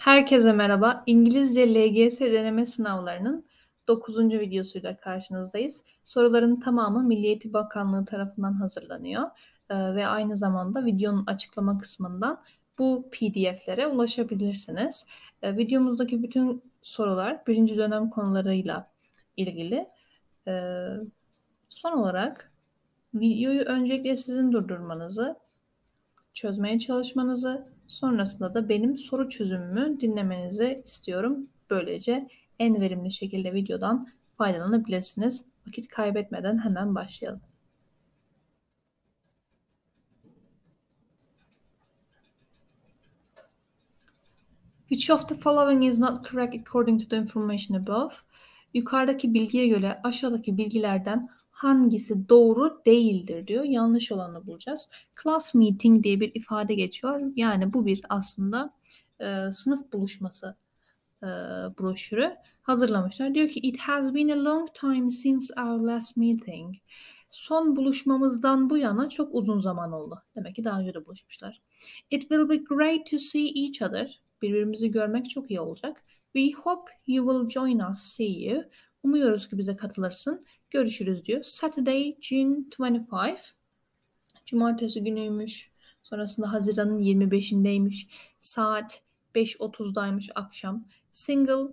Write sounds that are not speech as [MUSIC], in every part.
Herkese merhaba. İngilizce LGS deneme sınavlarının 9. videosuyla karşınızdayız. Soruların tamamı Milli Eğitim Bakanlığı tarafından hazırlanıyor ee, ve aynı zamanda videonun açıklama kısmından bu PDF'lere ulaşabilirsiniz. Ee, videomuzdaki bütün sorular birinci dönem konularıyla ilgili. Ee, son olarak videoyu öncelikle sizin durdurmanızı, çözmeye çalışmanızı Sonrasında da benim soru çözümümü dinlemenizi istiyorum. Böylece en verimli şekilde videodan faydalanabilirsiniz. Vakit kaybetmeden hemen başlayalım. Which of the following is not correct according to the information above? Yukarıdaki bilgiye göre aşağıdaki bilgilerden hangisi doğru değildir diyor. Yanlış olanı bulacağız. Class meeting diye bir ifade geçiyor. Yani bu bir aslında e, sınıf buluşması e, broşürü hazırlamışlar. Diyor ki it has been a long time since our last meeting. Son buluşmamızdan bu yana çok uzun zaman oldu. Demek ki daha önce de buluşmuşlar. It will be great to see each other. Birbirimizi görmek çok iyi olacak. We hope you will join us. See you. Umuyoruz ki bize katılırsın. Görüşürüz diyor. Saturday, June 25. Cumartesi günüymüş. Sonrasında Haziran'ın 25'indeymiş. Saat 5.30'daymış akşam. Single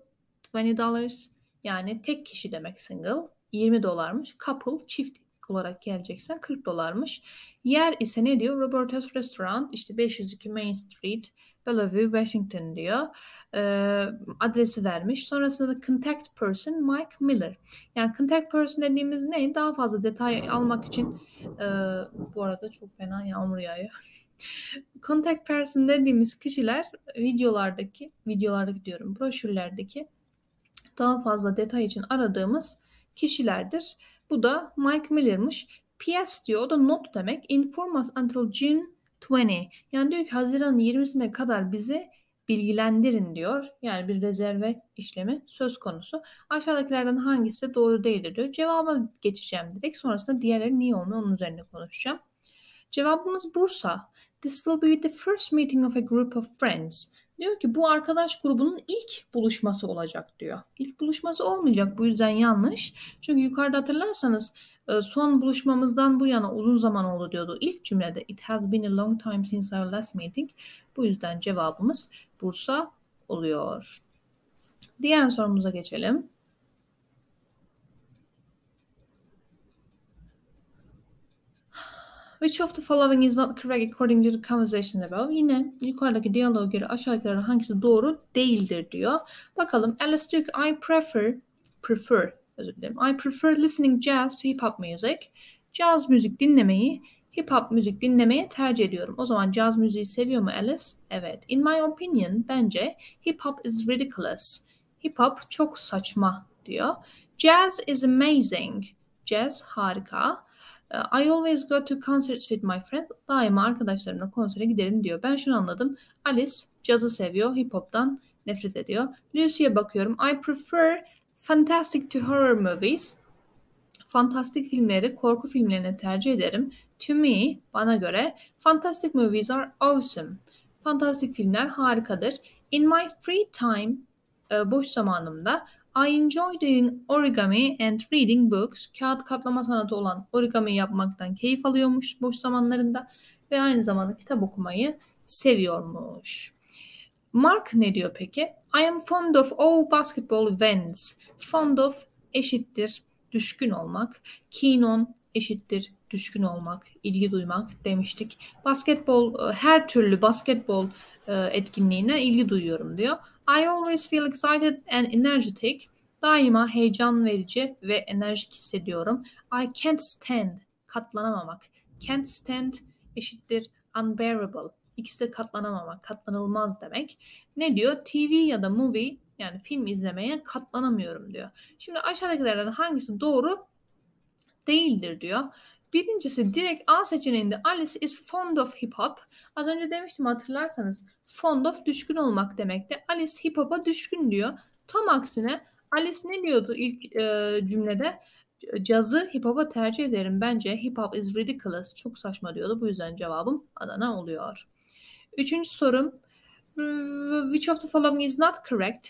20 dollars yani tek kişi demek single 20 dolarmış. Couple çift olarak geleceksen 40 dolarmış. Yer ise ne diyor? Roberta's Restaurant işte 502 Main Street Bellevue, Washington diyor. E, adresi vermiş. Sonrasında contact person Mike Miller. Yani contact person dediğimiz ne? Daha fazla detay almak için e, bu arada çok fena yağmur yağıyor. [LAUGHS] contact person dediğimiz kişiler videolardaki, videolardaki diyorum broşürlerdeki daha fazla detay için aradığımız kişilerdir. Bu da Mike Miller'mış. PS diyor o da not demek. Inform us until June 20. Yani diyor ki Haziran'ın 20'sine kadar bizi bilgilendirin diyor. Yani bir rezerve işlemi söz konusu. Aşağıdakilerden hangisi doğru değildir diyor. Cevaba geçeceğim direkt. Sonrasında diğerleri niye olmuyor onun üzerine konuşacağım. Cevabımız Bursa. This will be the first meeting of a group of friends. Diyor ki bu arkadaş grubunun ilk buluşması olacak diyor. İlk buluşması olmayacak bu yüzden yanlış. Çünkü yukarıda hatırlarsanız e, son buluşmamızdan bu yana uzun zaman oldu diyordu. İlk cümlede it has been a long time since our last meeting. Bu yüzden cevabımız Bursa oluyor. Diğer sorumuza geçelim. Which of the following is not correct according to the conversation above? Yine yukarıdaki diyaloğa göre aşağıdakilerden hangisi doğru değildir diyor. Bakalım Alice diyor ki I prefer prefer özür dilerim. I prefer listening jazz to hip hop music. Caz müzik dinlemeyi hip hop müzik dinlemeye tercih ediyorum. O zaman caz müziği seviyor mu Alice? Evet. In my opinion bence hip hop is ridiculous. Hip hop çok saçma diyor. Jazz is amazing. Jazz harika. I always go to concerts with my friends. Daima arkadaşlarımla konsere giderim diyor. Ben şunu anladım. Alice cazı seviyor, hip hop'tan nefret ediyor. Lucy'ye bakıyorum. I prefer Fantastic to horror movies. Fantastik filmleri korku filmlerine tercih ederim. To me, bana göre, fantastic movies are awesome. Fantastik filmler harikadır. In my free time, e, boş zamanımda I enjoy doing origami and reading books. Kağıt katlama sanatı olan origami yapmaktan keyif alıyormuş boş zamanlarında ve aynı zamanda kitap okumayı seviyormuş. Mark ne diyor peki? I am fond of all basketball events. Fond of eşittir düşkün olmak. Keen on eşittir düşkün olmak, ilgi duymak demiştik. Basketbol e, her türlü basketbol e, etkinliğine ilgi duyuyorum diyor. I always feel excited and energetic. Daima heyecan verici ve enerjik hissediyorum. I can't stand katlanamamak. Can't stand eşittir unbearable. İkisi de katlanamamak, katlanılmaz demek. Ne diyor? TV ya da movie yani film izlemeye katlanamıyorum diyor. Şimdi aşağıdakilerden hangisi doğru değildir diyor. Birincisi direkt A seçeneğinde Alice is fond of hip hop. Az önce demiştim hatırlarsanız fond of düşkün olmak demekti. Alice hip hop'a düşkün diyor. Tam aksine Alice ne diyordu ilk e, cümlede? Cazı hip hop'a tercih ederim. Bence hip hop is ridiculous. Çok saçma diyordu. Bu yüzden cevabım Adana oluyor. Üçüncü sorum which of the following is not correct?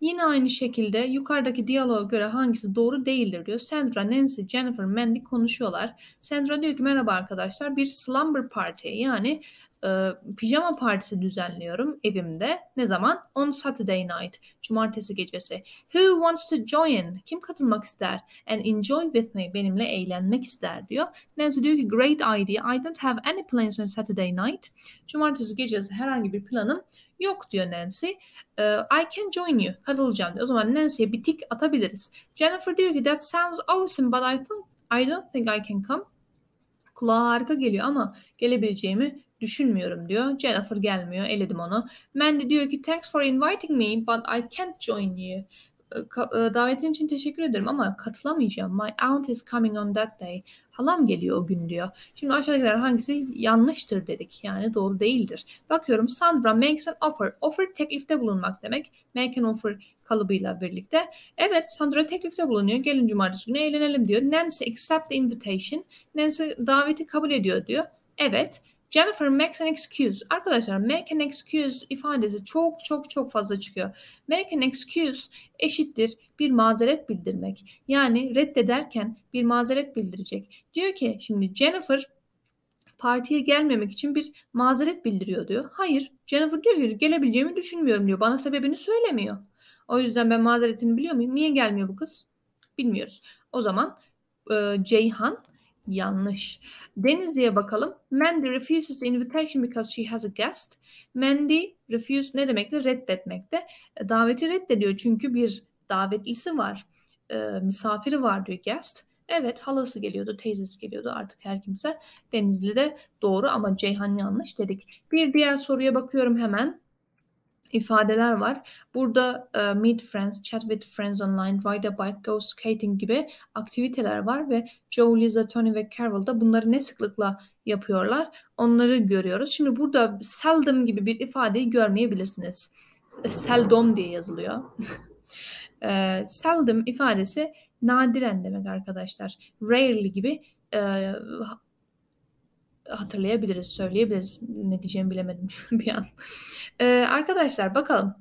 Yine aynı şekilde yukarıdaki diyaloğa göre hangisi doğru değildir diyor. Sandra, Nancy, Jennifer, Mandy konuşuyorlar. Sandra diyor ki merhaba arkadaşlar bir slumber party yani e, pijama partisi düzenliyorum evimde. Ne zaman? On Saturday night, cumartesi gecesi. Who wants to join? Kim katılmak ister? And enjoy with me, benimle eğlenmek ister diyor. Nancy diyor ki great idea, I don't have any plans on Saturday night. Cumartesi gecesi herhangi bir planım yok diyor Nancy. E, I can join you, katılacağım diyor. O zaman Nancy'ye bir tik atabiliriz. Jennifer diyor ki that sounds awesome but I think I don't think I can come. Kulağa harika geliyor ama gelebileceğimi Düşünmüyorum diyor. Jennifer gelmiyor. Eledim onu. Mandy diyor ki thanks for inviting me but I can't join you. Ee, e, davetin için teşekkür ederim ama katılamayacağım. My aunt is coming on that day. Halam geliyor o gün diyor. Şimdi aşağıdakiler hangisi yanlıştır dedik. Yani doğru değildir. Bakıyorum Sandra makes an offer. Offer teklifte bulunmak demek. Make an offer kalıbıyla birlikte. Evet Sandra teklifte bulunuyor. Gelin cumartesi günü eğlenelim diyor. Nancy accept the invitation. Nancy daveti kabul ediyor diyor. Evet. Jennifer makes an excuse. Arkadaşlar make an excuse ifadesi çok çok çok fazla çıkıyor. Make an excuse eşittir bir mazeret bildirmek. Yani reddederken bir mazeret bildirecek. Diyor ki şimdi Jennifer partiye gelmemek için bir mazeret bildiriyor diyor. Hayır Jennifer diyor ki gelebileceğimi düşünmüyorum diyor. Bana sebebini söylemiyor. O yüzden ben mazeretini biliyor muyum? Niye gelmiyor bu kız? Bilmiyoruz. O zaman e, Ceyhan Yanlış. Denizli'ye bakalım. Mandy refuses the invitation because she has a guest. Mandy refuse ne demekti? Reddetmekte. E, daveti reddediyor çünkü bir davetlisi var. E, misafiri var diyor guest. Evet halası geliyordu, teyzesi geliyordu artık her kimse. Denizli'de doğru ama Ceyhan yanlış dedik. Bir diğer soruya bakıyorum hemen ifadeler var. Burada e, meet friends, chat with friends online, ride a bike, go skating gibi aktiviteler var ve Joe, Lisa, Tony ve Carol da bunları ne sıklıkla yapıyorlar onları görüyoruz. Şimdi burada seldom gibi bir ifadeyi görmeyebilirsiniz. Seldom diye yazılıyor. [LAUGHS] e, seldom ifadesi nadiren demek arkadaşlar. Rarely gibi e, hatırlayabiliriz, söyleyebiliriz. Ne diyeceğimi bilemedim bir an. Ee, arkadaşlar bakalım.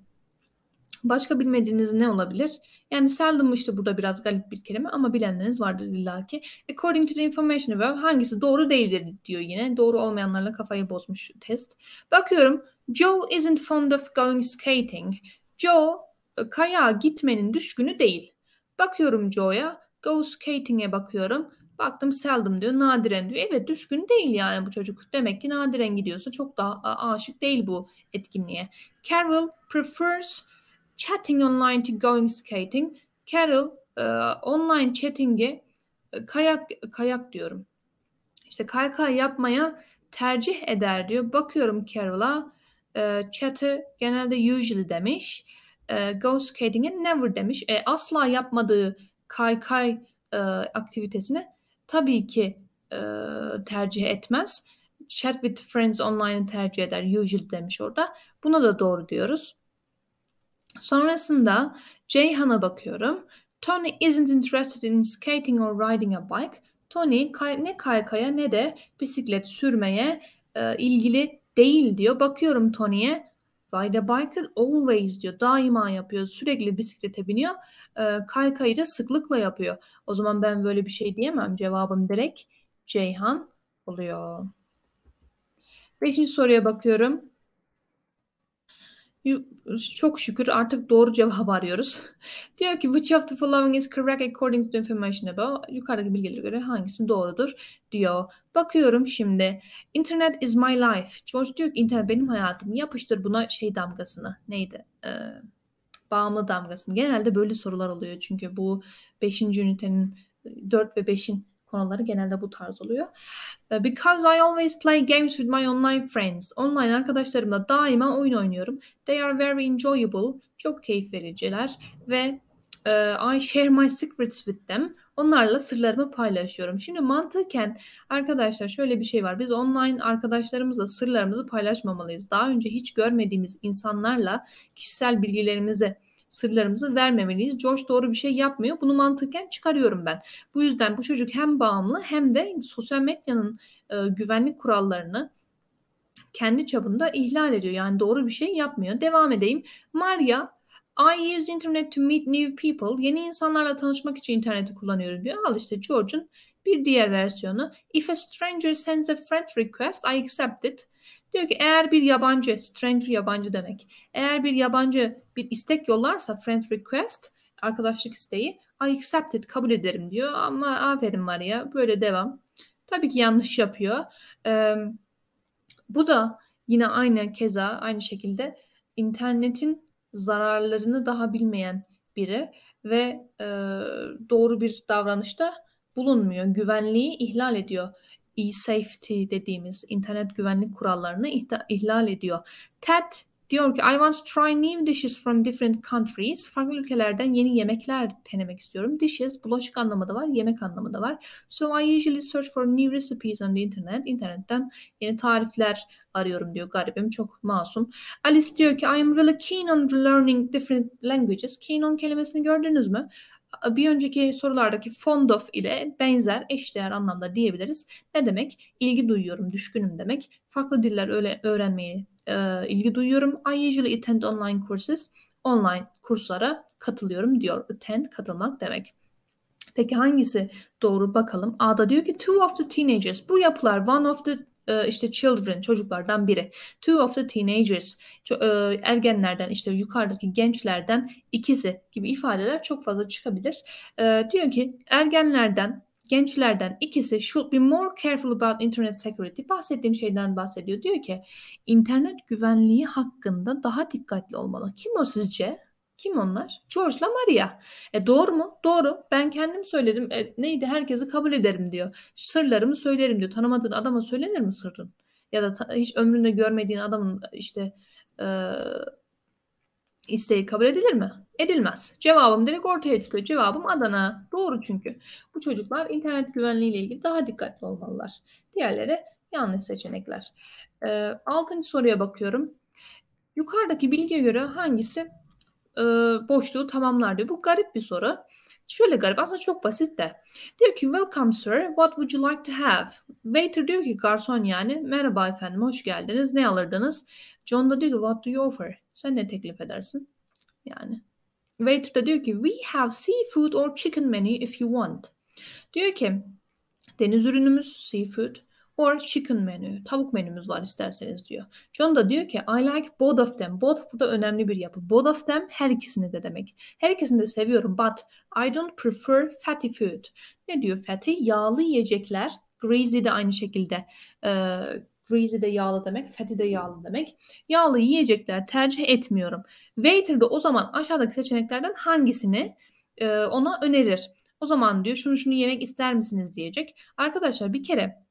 Başka bilmediğiniz ne olabilir? Yani seldom işte burada biraz galip bir kelime ama bilenleriniz vardır illaki. According to the information above hangisi doğru değildir diyor yine. Doğru olmayanlarla kafayı bozmuş test. Bakıyorum Joe isn't fond of going skating. Joe e, kaya gitmenin düşkünü değil. Bakıyorum Joe'ya. Go skating'e bakıyorum. Baktım seldom diyor, nadiren diyor. Evet düşkün değil yani bu çocuk. Demek ki nadiren gidiyorsa çok daha aşık değil bu etkinliğe. Carol prefers chatting online to going skating. Carol e, online chatting'i e, kayak kayak diyorum. İşte kaykay yapmaya tercih eder diyor. Bakıyorum Carol'a e, chat'i genelde usually demiş. E, go skating'e never demiş. E, asla yapmadığı kaykay e, aktivitesine tabii ki e, tercih etmez. Chat with friends online'ı tercih eder. Usual demiş orada. Buna da doğru diyoruz. Sonrasında Ceyhan'a bakıyorum. Tony isn't interested in skating or riding a bike. Tony kay ne kaykaya ne de bisiklet sürmeye e, ilgili değil diyor. Bakıyorum Tony'ye. Ride a bike always diyor. Daima yapıyor. Sürekli bisiklete biniyor. E, kaykayı da sıklıkla yapıyor. O zaman ben böyle bir şey diyemem. Cevabım direkt Ceyhan oluyor. Beşinci soruya bakıyorum çok şükür artık doğru cevabı arıyoruz. [LAUGHS] Diyor ki which of the following is correct according to the information above? Yukarıdaki bilgilere göre hangisi doğrudur diyor. Bakıyorum şimdi. Internet is my life. George diyor ki internet benim hayatım. Yapıştır buna şey damgasını. Neydi? Ee, bağımlı damgasını. Genelde böyle sorular oluyor çünkü bu 5. ünitenin 4 ve 5'in konuları genelde bu tarz oluyor. Ee, because I always play games with my online friends. Online arkadaşlarımla daima oyun oynuyorum. They are very enjoyable. Çok keyif vericiler ve e, I share my secrets with them. Onlarla sırlarımı paylaşıyorum. Şimdi mantıken arkadaşlar şöyle bir şey var. Biz online arkadaşlarımızla sırlarımızı paylaşmamalıyız. Daha önce hiç görmediğimiz insanlarla kişisel bilgilerimizi sırlarımızı vermemeliyiz. George doğru bir şey yapmıyor. Bunu mantıken çıkarıyorum ben. Bu yüzden bu çocuk hem bağımlı hem de sosyal medyanın e, güvenlik kurallarını kendi çapında ihlal ediyor. Yani doğru bir şey yapmıyor. Devam edeyim. Maria I use internet to meet new people. Yeni insanlarla tanışmak için interneti kullanıyorum diyor. Al işte George'un bir diğer versiyonu. If a stranger sends a friend request, I accept it. Diyor ki eğer bir yabancı, stranger yabancı demek. Eğer bir yabancı bir istek yollarsa friend request, arkadaşlık isteği I accept it, kabul ederim diyor. Ama aferin Maria, böyle devam. Tabii ki yanlış yapıyor. Ee, bu da yine aynı keza aynı şekilde internetin zararlarını daha bilmeyen biri ve e, doğru bir davranışta bulunmuyor. Güvenliği ihlal ediyor e-safety dediğimiz internet güvenlik kurallarını ihlal ediyor. TED diyor ki I want to try new dishes from different countries. Farklı ülkelerden yeni yemekler denemek istiyorum. Dishes bulaşık anlamı da var, yemek anlamı da var. So I usually search for new recipes on the internet. İnternetten yeni tarifler arıyorum diyor garibim çok masum. Alice diyor ki I am really keen on learning different languages. Keen on kelimesini gördünüz mü? bir önceki sorulardaki fond of ile benzer eşdeğer anlamda diyebiliriz. Ne demek? İlgi duyuyorum, düşkünüm demek. Farklı diller öyle öğrenmeyi e, ilgi duyuyorum. I usually attend online courses. Online kurslara katılıyorum diyor. Attend katılmak demek. Peki hangisi doğru bakalım. A'da diyor ki two of the teenagers. Bu yapılar one of the ee, işte children çocuklardan biri. Two of the teenagers e, ergenlerden işte yukarıdaki gençlerden ikisi gibi ifadeler çok fazla çıkabilir. Ee, diyor ki ergenlerden gençlerden ikisi should be more careful about internet security. Bahsettiğim şeyden bahsediyor. Diyor ki internet güvenliği hakkında daha dikkatli olmalı. Kim o sizce? Kim onlar? George George'la Maria. E doğru mu? Doğru. Ben kendim söyledim. E, neydi? Herkesi kabul ederim diyor. Sırlarımı söylerim diyor. Tanımadığın adama söylenir mi sırrın? Ya da hiç ömründe görmediğin adamın işte e, isteği kabul edilir mi? Edilmez. Cevabım direkt ortaya çıkıyor. Cevabım Adana. Doğru çünkü. Bu çocuklar internet güvenliği ile ilgili daha dikkatli olmalılar. Diğerleri yanlış seçenekler. E, altıncı soruya bakıyorum. Yukarıdaki bilgiye göre hangisi e, boşluğu tamamlar diyor. Bu garip bir soru. Şöyle garip aslında çok basit de. Diyor ki welcome sir what would you like to have? Waiter diyor ki garson yani merhaba efendim hoş geldiniz ne alırdınız? John da diyor ki what do you offer? Sen ne teklif edersin? Yani. Waiter da diyor ki we have seafood or chicken menu if you want. Diyor ki deniz ürünümüz seafood Or chicken menu, Tavuk menümüz var isterseniz diyor. John da diyor ki I like both of them. Both burada önemli bir yapı. Both of them her ikisini de demek. Her ikisini de seviyorum but I don't prefer fatty food. Ne diyor fatty? Yağlı yiyecekler. Greasy de aynı şekilde. Ee, greasy de yağlı demek, fatty de yağlı demek. Yağlı yiyecekler tercih etmiyorum. Waiter de o zaman aşağıdaki seçeneklerden hangisini e, ona önerir? O zaman diyor şunu şunu yemek ister misiniz diyecek. Arkadaşlar bir kere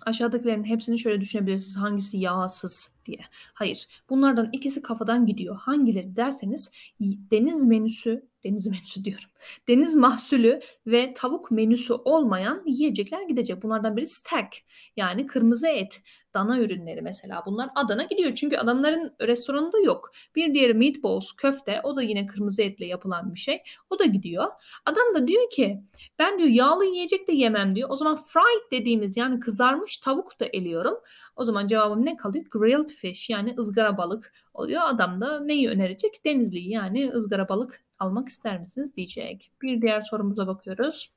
Aşağıdakilerin hepsini şöyle düşünebilirsiniz. Hangisi yağsız diye. Hayır. Bunlardan ikisi kafadan gidiyor. Hangileri derseniz deniz menüsü deniz menüsü diyorum. Deniz mahsulü ve tavuk menüsü olmayan yiyecekler gidecek. Bunlardan biri steak yani kırmızı et, dana ürünleri mesela. Bunlar Adana gidiyor çünkü adamların restoranında yok. Bir diğeri meatballs, köfte o da yine kırmızı etle yapılan bir şey. O da gidiyor. Adam da diyor ki ben diyor yağlı yiyecek de yemem diyor. O zaman fried dediğimiz yani kızarmış tavuk da eliyorum. O zaman cevabım ne kalıyor? Grilled fish yani ızgara balık oluyor. Adam da neyi önerecek? Denizli'yi yani ızgara balık almak ister misiniz diyecek. Bir diğer sorumuza bakıyoruz.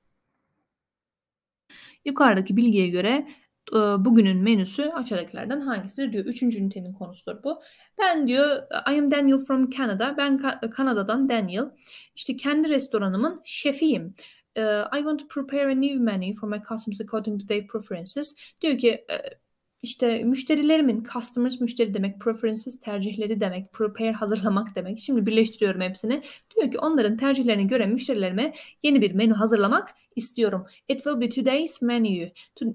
Yukarıdaki bilgiye göre e, bugünün menüsü aşağıdakilerden hangisidir diyor. Üçüncü ünitenin konusudur bu. Ben diyor I am Daniel from Canada. Ben Kanada'dan Daniel. İşte kendi restoranımın şefiyim. E, I want to prepare a new menu for my customers according to their preferences. Diyor ki e, işte müşterilerimin, customers müşteri demek, preferences tercihleri demek, prepare hazırlamak demek. Şimdi birleştiriyorum hepsini. Diyor ki onların tercihlerine göre müşterilerime yeni bir menü hazırlamak istiyorum. It will be today's menu.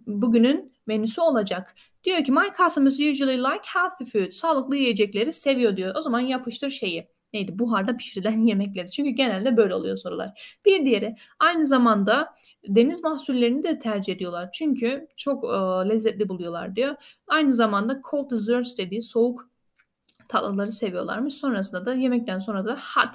Bugünün menüsü olacak. Diyor ki my customers usually like healthy food. Sağlıklı yiyecekleri seviyor diyor. O zaman yapıştır şeyi neydi buharda pişirilen [LAUGHS] yemekleri. Çünkü genelde böyle oluyor sorular. Bir diğeri aynı zamanda deniz mahsullerini de tercih ediyorlar. Çünkü çok e, lezzetli buluyorlar diyor. Aynı zamanda cold desserts dediği soğuk tatlıları seviyorlarmış. Sonrasında da yemekten sonra da hot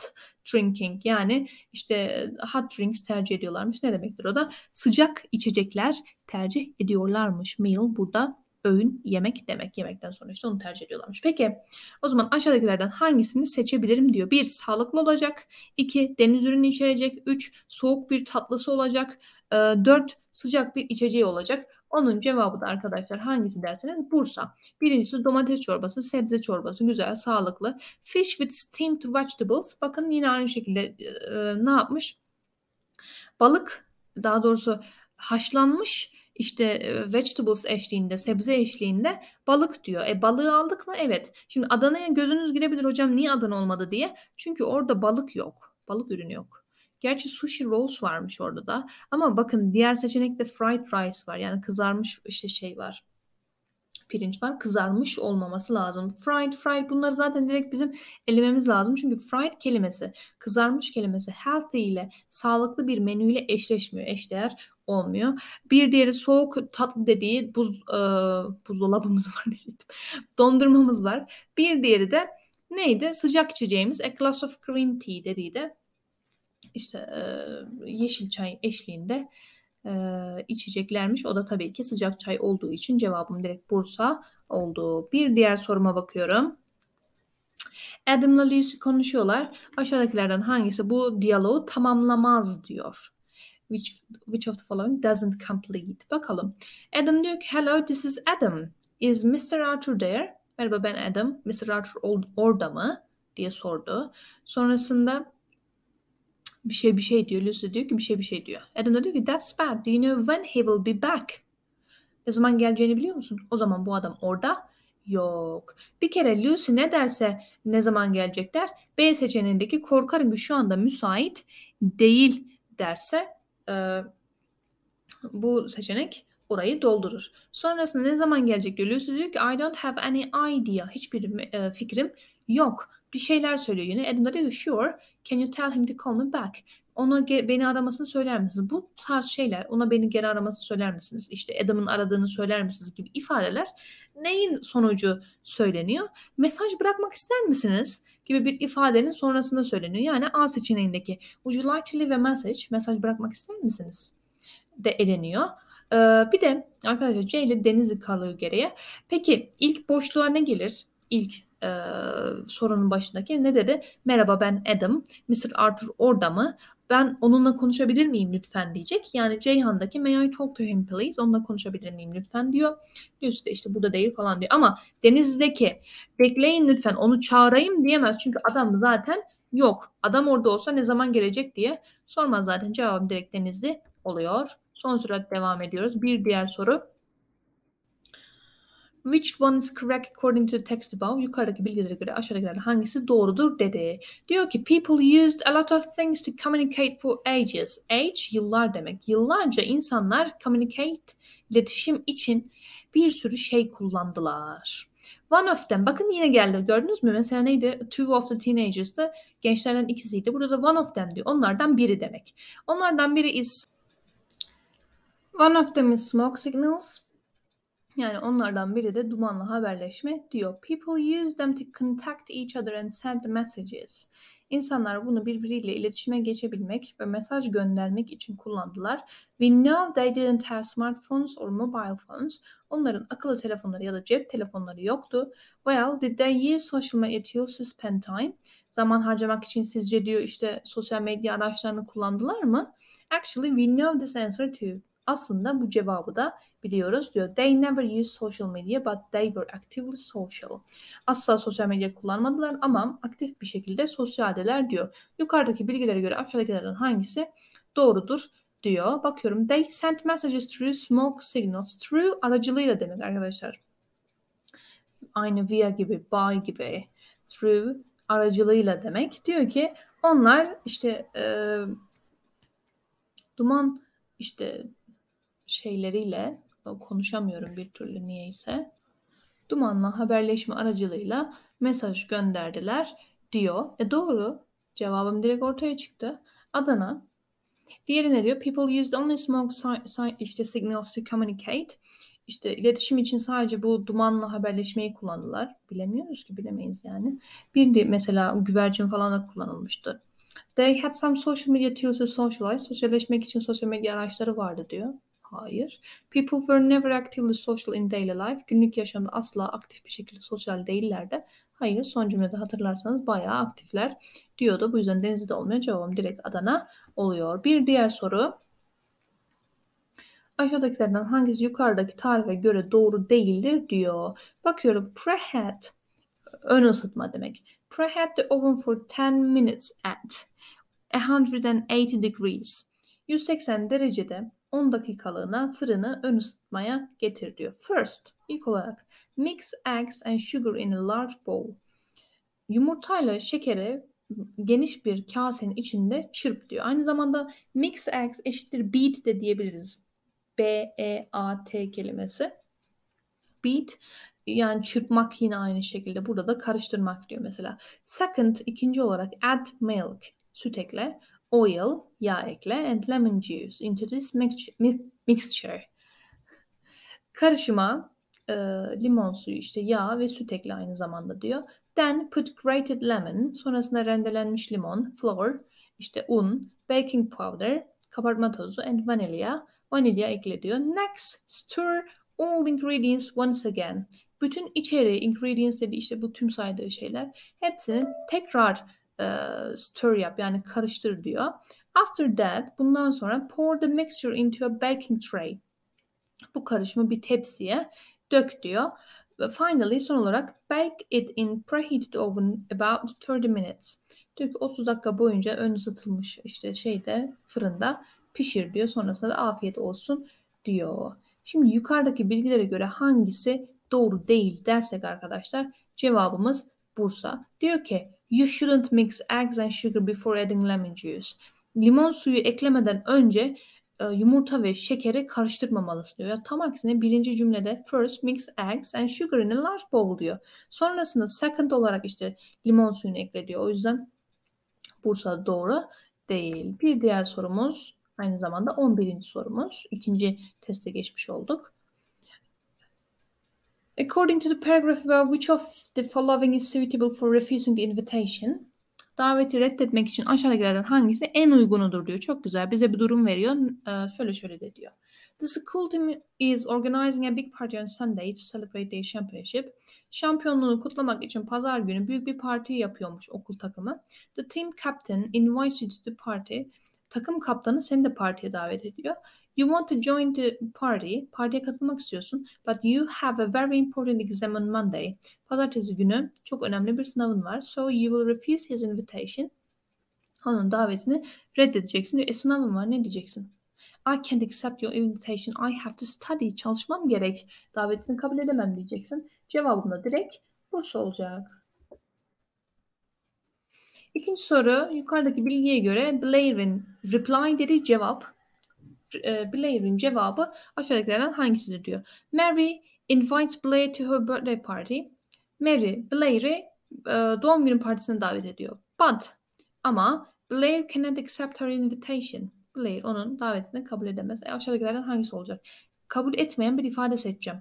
drinking yani işte e, hot drinks tercih ediyorlarmış. Ne demektir o da? Sıcak içecekler tercih ediyorlarmış. Meal burada öğün yemek demek. Yemekten sonra işte onu tercih ediyorlarmış. Peki o zaman aşağıdakilerden hangisini seçebilirim diyor. Bir sağlıklı olacak. iki deniz ürünü içerecek. Üç soğuk bir tatlısı olacak. E, dört sıcak bir içeceği olacak. Onun cevabı da arkadaşlar hangisi derseniz Bursa. Birincisi domates çorbası, sebze çorbası güzel, sağlıklı. Fish with steamed vegetables. Bakın yine aynı şekilde e, e ne yapmış? Balık daha doğrusu haşlanmış işte e, vegetables eşliğinde, sebze eşliğinde balık diyor. E balığı aldık mı? Evet. Şimdi Adana'ya gözünüz girebilir hocam niye Adana olmadı diye. Çünkü orada balık yok. Balık ürünü yok. Gerçi sushi rolls varmış orada da. Ama bakın diğer seçenekte fried rice var. Yani kızarmış işte şey var. Pirinç var. Kızarmış olmaması lazım. Fried, fried bunları zaten direkt bizim elememiz lazım. Çünkü fried kelimesi, kızarmış kelimesi healthy ile sağlıklı bir menüyle eşleşmiyor. Eşdeğer olmuyor. Bir diğeri soğuk tatlı dediği buz e, buzdolabımız [LAUGHS] var diyecektim. Dondurmamız var. Bir diğeri de neydi? Sıcak içeceğimiz a glass of green tea dediği de işte e, yeşil çay eşliğinde e, içeceklermiş. O da tabii ki sıcak çay olduğu için cevabım direkt Bursa oldu. Bir diğer soruma bakıyorum. Adam'la Lucy konuşuyorlar. Aşağıdakilerden hangisi bu diyaloğu tamamlamaz diyor. Which, which of the following doesn't complete? Bakalım. Adam diyor ki hello this is Adam. Is Mr. Arthur there? Merhaba ben Adam. Mr. Arthur orada mı? diye sordu. Sonrasında bir şey bir şey diyor. Lucy diyor ki bir şey bir şey diyor. Adam da diyor ki that's bad. Do you know when he will be back? Ne zaman geleceğini biliyor musun? O zaman bu adam orada yok. Bir kere Lucy ne derse ne zaman gelecekler? B seçeneğindeki korkarım ki şu anda müsait değil derse e, bu seçenek orayı doldurur. Sonrasında ne zaman gelecek diyor. Lucy diyor ki I don't have any idea. Hiçbir e, fikrim yok. Bir şeyler söylüyor yine. Adam da diyor sure. Can you tell him to call me back? Ona beni aramasını söyler misiniz? Bu tarz şeyler. Ona beni geri aramasını söyler misiniz? İşte Adam'ın aradığını söyler misiniz gibi ifadeler neyin sonucu söyleniyor? Mesaj bırakmak ister misiniz? gibi bir ifadenin sonrasında söyleniyor. Yani A seçeneğindeki would you like to leave a message, mesaj bırakmak ister misiniz? de eleniyor. Ee, bir de arkadaşlar C ile denizi kalıyor geriye. Peki ilk boşluğa ne gelir? İlk e, sorunun başındaki ne dedi? Merhaba ben Adam. Mr. Arthur orada mı? ben onunla konuşabilir miyim lütfen diyecek. Yani Ceyhan'daki may I talk to him please onunla konuşabilir miyim lütfen diyor. Diyorsa da işte burada değil falan diyor. Ama denizdeki bekleyin lütfen onu çağırayım diyemez. Çünkü adam zaten yok. Adam orada olsa ne zaman gelecek diye sormaz zaten. Cevabım direkt denizli oluyor. Son sürat devam ediyoruz. Bir diğer soru Which one is correct according to the text above? Yukarıdaki bilgilere göre aşağıdakilerden hangisi doğrudur dedi. Diyor ki people used a lot of things to communicate for ages. Age yıllar demek. Yıllarca insanlar communicate iletişim için bir sürü şey kullandılar. One of them. Bakın yine geldi. Gördünüz mü? Mesela neydi? Two of the teenagers da gençlerden ikisiydi. Burada da one of them diyor. Onlardan biri demek. Onlardan biri is One of them is smoke signals. Yani onlardan biri de dumanla haberleşme diyor. People use them to contact each other and send messages. İnsanlar bunu birbiriyle iletişime geçebilmek ve mesaj göndermek için kullandılar. We know they didn't have smartphones or mobile phones. Onların akıllı telefonları ya da cep telefonları yoktu. Well, did they use social media tools to spend time? Zaman harcamak için sizce diyor işte sosyal medya araçlarını kullandılar mı? Actually, we know this answer too. Aslında bu cevabı da biliyoruz diyor. They never used social media but they were actively social. Asla sosyal medya kullanmadılar ama aktif bir şekilde sosyaldeler diyor. Yukarıdaki bilgilere göre aşağıdakilerden hangisi doğrudur diyor. Bakıyorum they sent messages through smoke signals. Through aracılığıyla demek arkadaşlar. Aynı via gibi, by gibi, through aracılığıyla demek. Diyor ki onlar işte e, duman işte şeyleriyle konuşamıyorum bir türlü niyeyse. Dumanla haberleşme aracılığıyla mesaj gönderdiler diyor. E doğru. Cevabım direkt ortaya çıktı. Adana. Diğeri ne diyor? People used only smoke si- si- işte signals to communicate. İşte iletişim için sadece bu dumanla haberleşmeyi kullandılar. Bilemiyoruz ki bilemeyiz yani. Bir de mesela güvercin falan da kullanılmıştı. They had some social media tools to socialize. Sosyalleşmek için sosyal medya araçları vardı diyor. Hayır. People were never actively social in daily life. Günlük yaşamda asla aktif bir şekilde sosyal değiller de. Hayır. Son cümlede hatırlarsanız bayağı aktifler diyordu. Bu yüzden Denizli'de olmayan cevabım direkt Adana oluyor. Bir diğer soru. Aşağıdakilerden hangisi yukarıdaki tarife göre doğru değildir diyor. Bakıyorum preheat ön ısıtma demek. Preheat the oven for 10 minutes at 180 degrees. 180 derecede 10 dakikalığına fırını ön ısıtmaya getir diyor. First, ilk olarak mix eggs and sugar in a large bowl. Yumurtayla şekeri geniş bir kasenin içinde çırp diyor. Aynı zamanda mix eggs eşittir beat de diyebiliriz. B-E-A-T kelimesi. Beat yani çırpmak yine aynı şekilde. Burada da karıştırmak diyor mesela. Second ikinci olarak add milk süt ekle oil, yağ ekle and lemon juice into this mixture. Karışıma e, limon suyu işte yağ ve süt ekle aynı zamanda diyor. Then put grated lemon, sonrasında rendelenmiş limon, flour, işte un, baking powder, kabartma tozu and vanilya. Vanilya ekle diyor. Next stir all ingredients once again. Bütün içeriği, ingredients dedi işte bu tüm saydığı şeyler hepsini tekrar stir yap yani karıştır diyor. After that bundan sonra pour the mixture into a baking tray. Bu karışımı bir tepsiye dök diyor. Finally son olarak bake it in preheated oven about 30 minutes. Diyor ki 30 dakika boyunca ön ısıtılmış işte şeyde fırında pişir diyor. Sonrasında da afiyet olsun diyor. Şimdi yukarıdaki bilgilere göre hangisi doğru değil dersek arkadaşlar cevabımız Bursa. Diyor ki You shouldn't mix eggs and sugar before adding lemon juice. Limon suyu eklemeden önce e, yumurta ve şekeri karıştırmamalısın diyor. tam aksine birinci cümlede first mix eggs and sugar in a large bowl diyor. Sonrasında second olarak işte limon suyunu ekle diyor. O yüzden Bursa doğru değil. Bir diğer sorumuz aynı zamanda 11. sorumuz. İkinci teste geçmiş olduk. According to the paragraph above, which of the following is suitable for refusing the invitation? Daveti reddetmek için aşağıdakilerden hangisi en uygunudur diyor. Çok güzel. Bize bir durum veriyor. Ee, şöyle şöyle de diyor. The school team is organizing a big party on Sunday to celebrate their championship. Şampiyonluğunu kutlamak için pazar günü büyük bir parti yapıyormuş okul takımı. The team captain invites you to the party. Takım kaptanı seni de partiye davet ediyor. You want to join the party, partiye katılmak istiyorsun. But you have a very important exam on Monday. Pazartesi günü çok önemli bir sınavın var. So you will refuse his invitation. Onun davetini reddedeceksin. E sınavım var ne diyeceksin? I can't accept your invitation. I have to study. Çalışmam gerek. Davetini kabul edemem diyeceksin. Cevabım direkt burs olacak. İkinci soru yukarıdaki bilgiye göre Blairin reply dedi cevap e, Blair'in cevabı aşağıdakilerden hangisidir diyor. Mary invites Blair to her birthday party. Mary Blair'i e, doğum günü partisine davet ediyor. But ama Blair cannot accept her invitation. Blair onun davetini kabul edemez. E, aşağıdakilerden hangisi olacak? Kabul etmeyen bir ifade seçeceğim.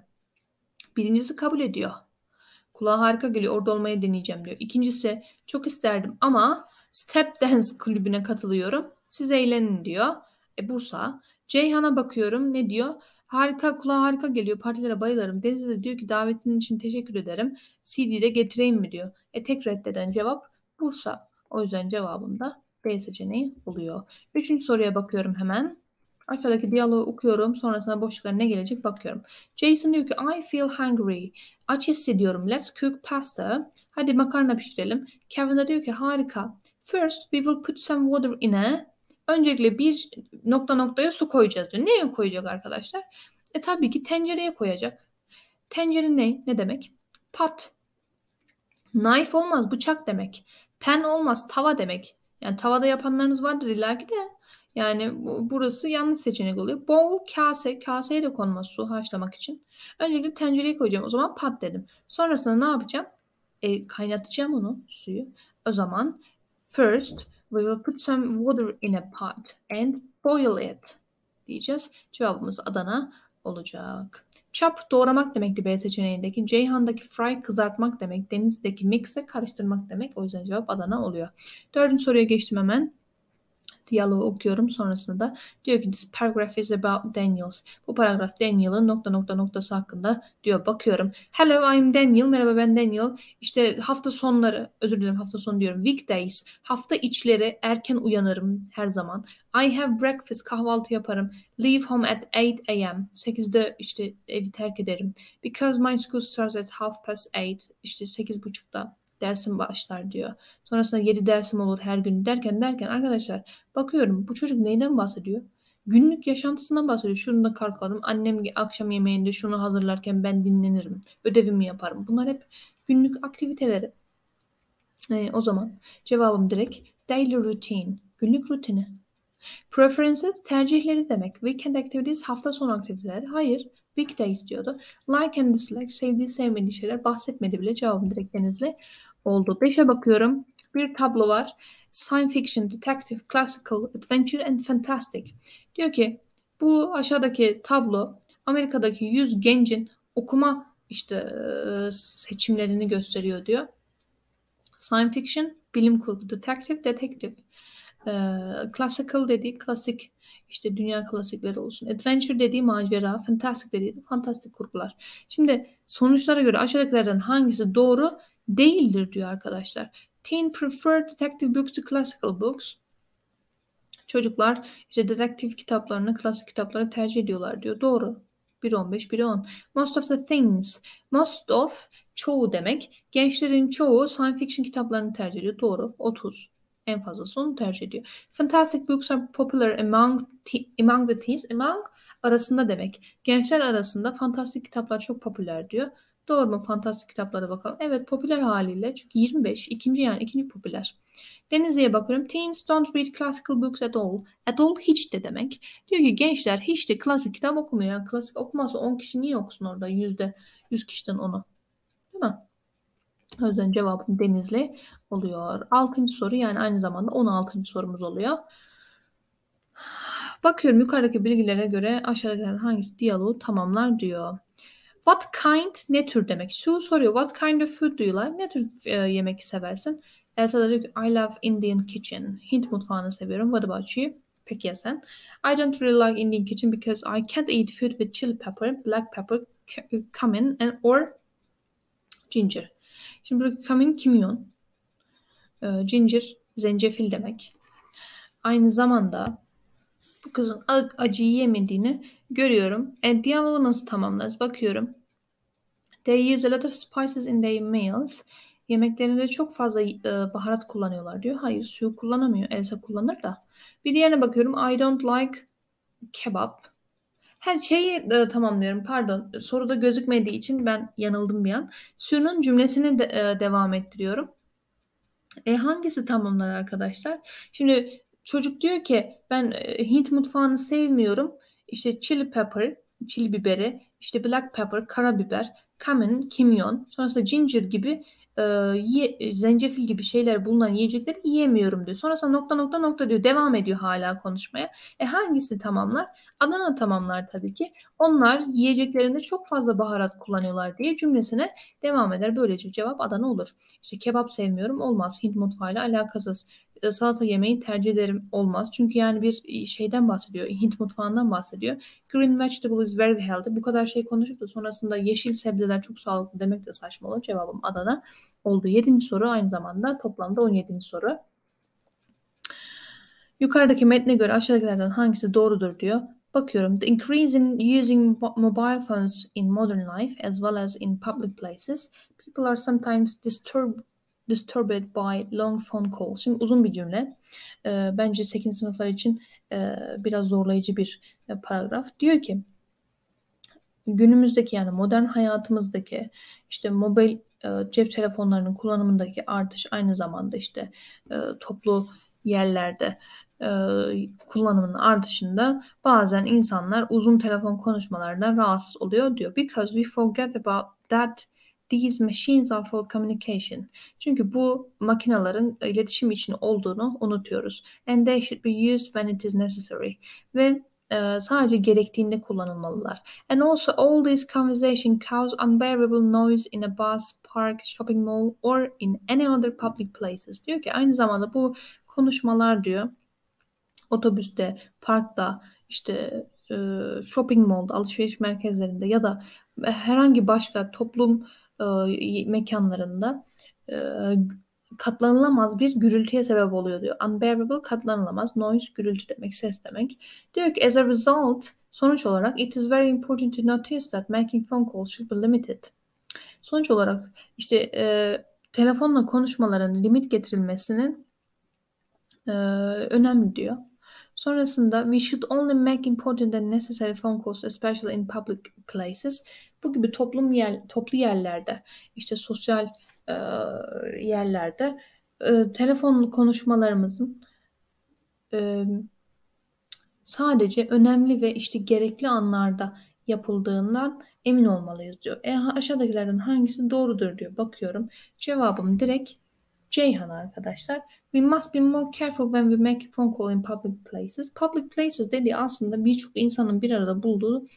Birincisi kabul ediyor. Kulağa harika geliyor. Orada olmayı deneyeceğim diyor. İkincisi çok isterdim ama step dance kulübüne katılıyorum. Siz eğlenin diyor. E, Bursa. Ceyhan'a bakıyorum ne diyor? Harika kulağa harika geliyor partilere bayılırım. deniz de diyor ki davetin için teşekkür ederim. de getireyim mi diyor. E tek reddeden cevap Bursa. O yüzden cevabım da B seçeneği oluyor. Üçüncü soruya bakıyorum hemen. Aşağıdaki diyaloğu okuyorum. Sonrasında boşluklara ne gelecek bakıyorum. Jason diyor ki I feel hungry. Aç hissediyorum. Let's cook pasta. Hadi makarna pişirelim. Kevin de diyor ki harika. First we will put some water in a Öncelikle bir nokta noktaya su koyacağız diyor. Neye koyacak arkadaşlar? E tabii ki tencereye koyacak. Tencere ne? Ne demek? Pat. Knife olmaz bıçak demek. Pen olmaz tava demek. Yani tavada yapanlarınız vardır illaki de. Yani burası yanlış seçenek oluyor. Bowl, kase. Kaseye de konmaz su haşlamak için. Öncelikle tencereye koyacağım. O zaman pat dedim. Sonrasında ne yapacağım? E, kaynatacağım onu suyu. O zaman first We will put some water in a pot and boil it diyeceğiz. Cevabımız Adana olacak. Chop doğramak demekti B seçeneğindeki. Ceyhan'daki fry kızartmak demek. Deniz'deki mix'e karıştırmak demek. O yüzden cevap Adana oluyor. Dördüncü soruya geçtim hemen diyaloğu okuyorum. Sonrasında da diyor ki this paragraph is about Daniels. Bu paragraf Daniel'ın nokta nokta noktası hakkında diyor. Bakıyorum. Hello I'm Daniel. Merhaba ben Daniel. İşte hafta sonları özür dilerim hafta sonu diyorum. Weekdays. Hafta içleri erken uyanırım her zaman. I have breakfast. Kahvaltı yaparım. Leave home at 8 a.m. 8'de işte evi terk ederim. Because my school starts at half past 8. İşte 8.30'da dersim başlar diyor. Sonrasında 7 dersim olur her gün derken derken arkadaşlar bakıyorum bu çocuk neyden bahsediyor? Günlük yaşantısından bahsediyor. Şunu da kalkladım. Annem akşam yemeğinde şunu hazırlarken ben dinlenirim. Ödevimi yaparım. Bunlar hep günlük aktiviteleri. E, o zaman cevabım direkt daily routine. Günlük rutini. Preferences tercihleri demek. Weekend activities hafta sonu aktiviteler. Hayır. Weekdays istiyordu. Like and dislike sevdiği sevmediği şeyler bahsetmedi bile. Cevabım direkt Denizli oldu. 5'e bakıyorum. Bir tablo var. Science Fiction, Detective, Classical, Adventure and Fantastic. Diyor ki bu aşağıdaki tablo Amerika'daki 100 gencin okuma işte e, seçimlerini gösteriyor diyor. Science Fiction, bilim kurgu, Detective, Detective. E, classical dediği klasik işte dünya klasikleri olsun. Adventure dediği macera, fantastic dediği fantastik kurgular. Şimdi sonuçlara göre aşağıdakilerden hangisi doğru değildir diyor arkadaşlar. Teen prefer detective books to classical books. Çocuklar işte detektif kitaplarını klasik kitaplara tercih ediyorlar diyor. Doğru. 1.15, 1.10. Most of the things. Most of çoğu demek. Gençlerin çoğu science fiction kitaplarını tercih ediyor. Doğru. 30. En fazlası onu tercih ediyor. Fantastic books are popular among, among the teens. Among arasında demek. Gençler arasında fantastik kitaplar çok popüler diyor. Doğru mu fantastik kitaplara bakalım. Evet popüler haliyle çünkü 25 ikinci yani ikinci popüler. Denizli'ye bakıyorum. Teens don't read classical books at all. At all hiç de demek. Diyor ki gençler hiç de klasik kitap okumuyor. Yani klasik okumazsa 10 kişi niye okusun orada? Yüzde 100 kişiden 10'u. Değil mi? O yüzden cevabım Denizli oluyor. Altıncı soru yani aynı zamanda 16. sorumuz oluyor. Bakıyorum yukarıdaki bilgilere göre aşağıdakilerden hangisi diyaloğu tamamlar diyor. What kind ne tür demek. Sue soruyor what kind of food do you like? Ne tür e, yemek seversin? Elsa da diyor ki I love Indian kitchen. Hint mutfağını seviyorum. What about you? Peki ya sen? I don't really like Indian kitchen because I can't eat food with chili pepper, black pepper, cumin and or ginger. Şimdi burada cumin kimyon. E, ginger zencefil demek. Aynı zamanda bu kızın acıyı yemediğini görüyorum. And the allowance tamamlarız. Bakıyorum. They use a lot of spices in their meals. Yemeklerinde çok fazla e, baharat kullanıyorlar diyor. Hayır suyu kullanamıyor. Elsa kullanır da. Bir diğerine bakıyorum. I don't like kebap. Her şeyi e, tamamlıyorum. Pardon. Soruda gözükmediği için ben yanıldım bir an. Su'nun cümlesini de, e, devam ettiriyorum. E, hangisi tamamlar arkadaşlar? Şimdi Çocuk diyor ki ben e, Hint mutfağını sevmiyorum. İşte chili pepper, çili biberi, işte black pepper, karabiber, cumin, kimyon, sonrasında ginger gibi e, ye, e, zencefil gibi şeyler bulunan yiyecekleri yiyemiyorum diyor. Sonrasında nokta nokta nokta diyor. Devam ediyor hala konuşmaya. E hangisi tamamlar? Adana tamamlar tabii ki. Onlar yiyeceklerinde çok fazla baharat kullanıyorlar diye cümlesine devam eder. Böylece cevap Adana olur. İşte kebap sevmiyorum olmaz. Hint mutfağıyla alakasız. E, salata yemeği tercih ederim olmaz. Çünkü yani bir e, şeyden bahsediyor. Hint mutfağından bahsediyor. Green vegetable is very healthy. Bu kadar şey konuşup da sonrasında yeşil sebzeler çok sağlıklı demek de saçma olur. Cevabım Adana oldu. Yedinci soru aynı zamanda toplamda on yedinci soru. Yukarıdaki metne göre aşağıdakilerden hangisi doğrudur diyor. Bakıyorum. The increase in using mobile phones in modern life as well as in public places people are sometimes disturbed disturbed by long phone calls. Şimdi uzun bir cümle. E, bence 8. sınıflar için e, biraz zorlayıcı bir e, paragraf. Diyor ki günümüzdeki yani modern hayatımızdaki işte mobil e, cep telefonlarının kullanımındaki artış aynı zamanda işte e, toplu yerlerde e, kullanımının artışında bazen insanlar uzun telefon konuşmalarına rahatsız oluyor diyor. Because we forget about that These machines are for communication. Çünkü bu makinelerin e, iletişim için olduğunu unutuyoruz. And they should be used when it is necessary. Ve e, sadece gerektiğinde kullanılmalılar. And also all this conversation cause unbearable noise in a bus, park, shopping mall or in any other public places. Diyor ki aynı zamanda bu konuşmalar diyor otobüste, parkta, işte e, shopping mall'da, alışveriş merkezlerinde ya da e, herhangi başka toplum e, mekanlarında e, katlanılamaz bir gürültüye sebep oluyor diyor. Unbearable katlanılamaz. Noise gürültü demek, ses demek. Diyor ki as a result sonuç olarak it is very important to notice that making phone calls should be limited. Sonuç olarak işte e, telefonla konuşmaların limit getirilmesinin e, önemli diyor. Sonrasında we should only make important and necessary phone calls especially in public places. Bu gibi toplum yer, toplu yerlerde işte sosyal e, yerlerde e, telefonlu konuşmalarımızın e, sadece önemli ve işte gerekli anlarda yapıldığından emin olmalıyız diyor. E, aşağıdakilerden hangisi doğrudur diyor. Bakıyorum. Cevabım direkt Ceyhan arkadaşlar. We must be more careful when we make phone call in public places. Public places dediği aslında birçok insanın bir arada bulduğu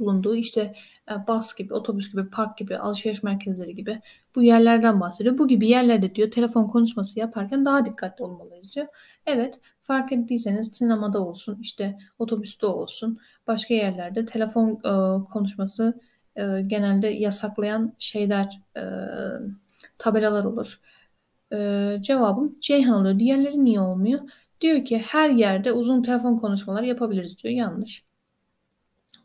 bulunduğu işte e, bas gibi, otobüs gibi, park gibi, alışveriş merkezleri gibi bu yerlerden bahsediyor. Bu gibi yerlerde diyor telefon konuşması yaparken daha dikkatli olmalıyız diyor. Evet fark ettiyseniz sinemada olsun, işte otobüste olsun, başka yerlerde telefon e, konuşması e, genelde yasaklayan şeyler e, tabelalar olur. Ee, cevabım Ceyhan oluyor. Diğerleri niye olmuyor? Diyor ki her yerde uzun telefon konuşmaları yapabiliriz diyor. Yanlış.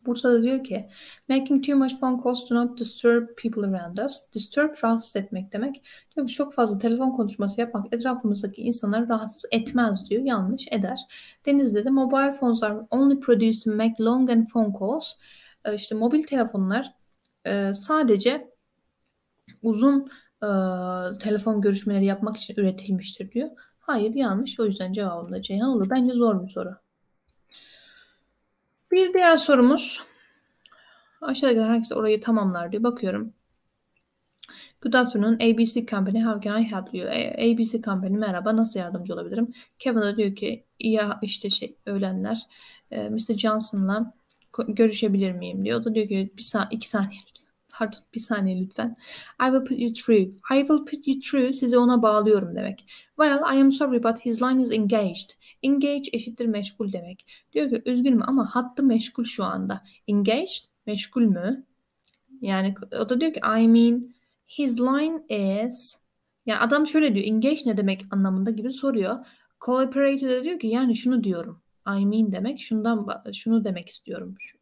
Bursa'da diyor ki making too much phone calls do not disturb people around us. Disturb rahatsız etmek demek. Diyor ki çok fazla telefon konuşması yapmak etrafımızdaki insanlar rahatsız etmez diyor. Yanlış eder. Denizli'de de mobile phones are only produced to make long and phone calls. Ee, işte mobil telefonlar e, sadece uzun e, telefon görüşmeleri yapmak için üretilmiştir diyor. Hayır yanlış. O yüzden cevabım da Ceyhan olur. Bence zor bir soru. Bir diğer sorumuz. Aşağıdakiler herkes orayı tamamlar diyor. Bakıyorum. Good afternoon. ABC Company. How can I help you? ABC Company merhaba. Nasıl yardımcı olabilirim? Kevin diyor ki ya işte şey öğlenler. Mr. Johnson'la görüşebilir miyim diyor. O da diyor ki bir saat iki saniye Pardon bir saniye lütfen. I will put you through. I will put you through sizi ona bağlıyorum demek. Well I am sorry but his line is engaged. Engaged eşittir meşgul demek. Diyor ki üzgünüm ama hattı meşgul şu anda. Engaged meşgul mü? Yani o da diyor ki I mean his line is yani adam şöyle diyor engaged ne demek anlamında gibi soruyor. Collaborator diyor ki yani şunu diyorum. I mean demek şundan şunu demek istiyorum. Şu,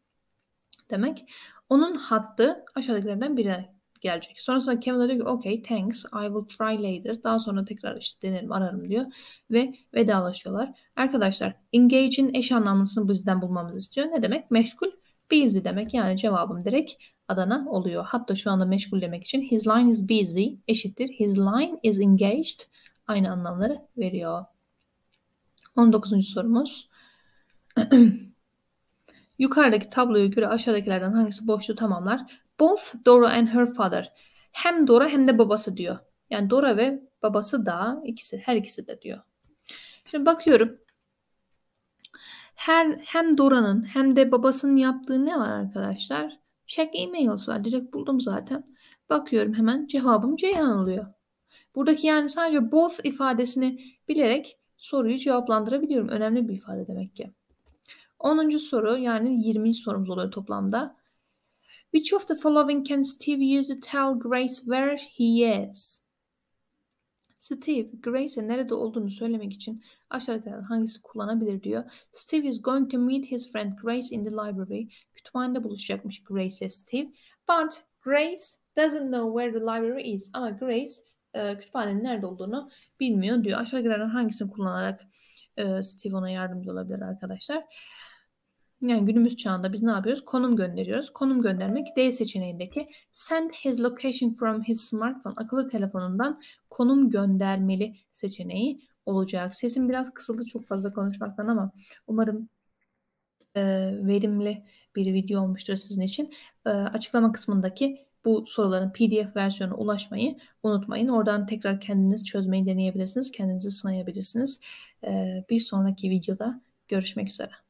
demek. Onun hattı aşağıdakilerden birine gelecek. Sonrasında Kevin diyor ki okay thanks I will try later. Daha sonra tekrar işte denerim ararım diyor. Ve vedalaşıyorlar. Arkadaşlar engage'in eş anlamlısını bu yüzden bulmamızı istiyor. Ne demek? Meşgul busy demek. Yani cevabım direkt Adana oluyor. Hatta şu anda meşgul demek için his line is busy eşittir. His line is engaged aynı anlamları veriyor. 19. sorumuz. [CLEARS THROAT] Yukarıdaki tabloya göre aşağıdakilerden hangisi boşluğu tamamlar? Both Dora and her father. Hem Dora hem de babası diyor. Yani Dora ve babası da ikisi her ikisi de diyor. Şimdi bakıyorum. Her hem Dora'nın hem de babasının yaptığı ne var arkadaşlar? Check emails var. Direkt buldum zaten. Bakıyorum hemen cevabım Ceyhan oluyor. Buradaki yani sadece both ifadesini bilerek soruyu cevaplandırabiliyorum. Önemli bir ifade demek ki. 10. soru yani 20. sorumuz oluyor toplamda. Which of the following can Steve use to tell Grace where he is? Steve, Grace'e nerede olduğunu söylemek için aşağıdakilerden hangisi kullanabilir diyor. Steve is going to meet his friend Grace in the library. Kütüphanede buluşacakmış Grace ile Steve. But Grace doesn't know where the library is. Ama Grace e, kütüphanenin nerede olduğunu bilmiyor diyor. Aşağıdakilerden hangisini kullanarak e, Steve ona yardımcı olabilir arkadaşlar. Yani günümüz çağında biz ne yapıyoruz? Konum gönderiyoruz. Konum göndermek D seçeneğindeki send his location from his smartphone akıllı telefonundan konum göndermeli seçeneği olacak. Sesim biraz kısıldı çok fazla konuşmaktan ama umarım e, verimli bir video olmuştur sizin için. E, açıklama kısmındaki bu soruların PDF versiyonuna ulaşmayı unutmayın. Oradan tekrar kendiniz çözmeyi deneyebilirsiniz. Kendinizi sınayabilirsiniz. E, bir sonraki videoda görüşmek üzere.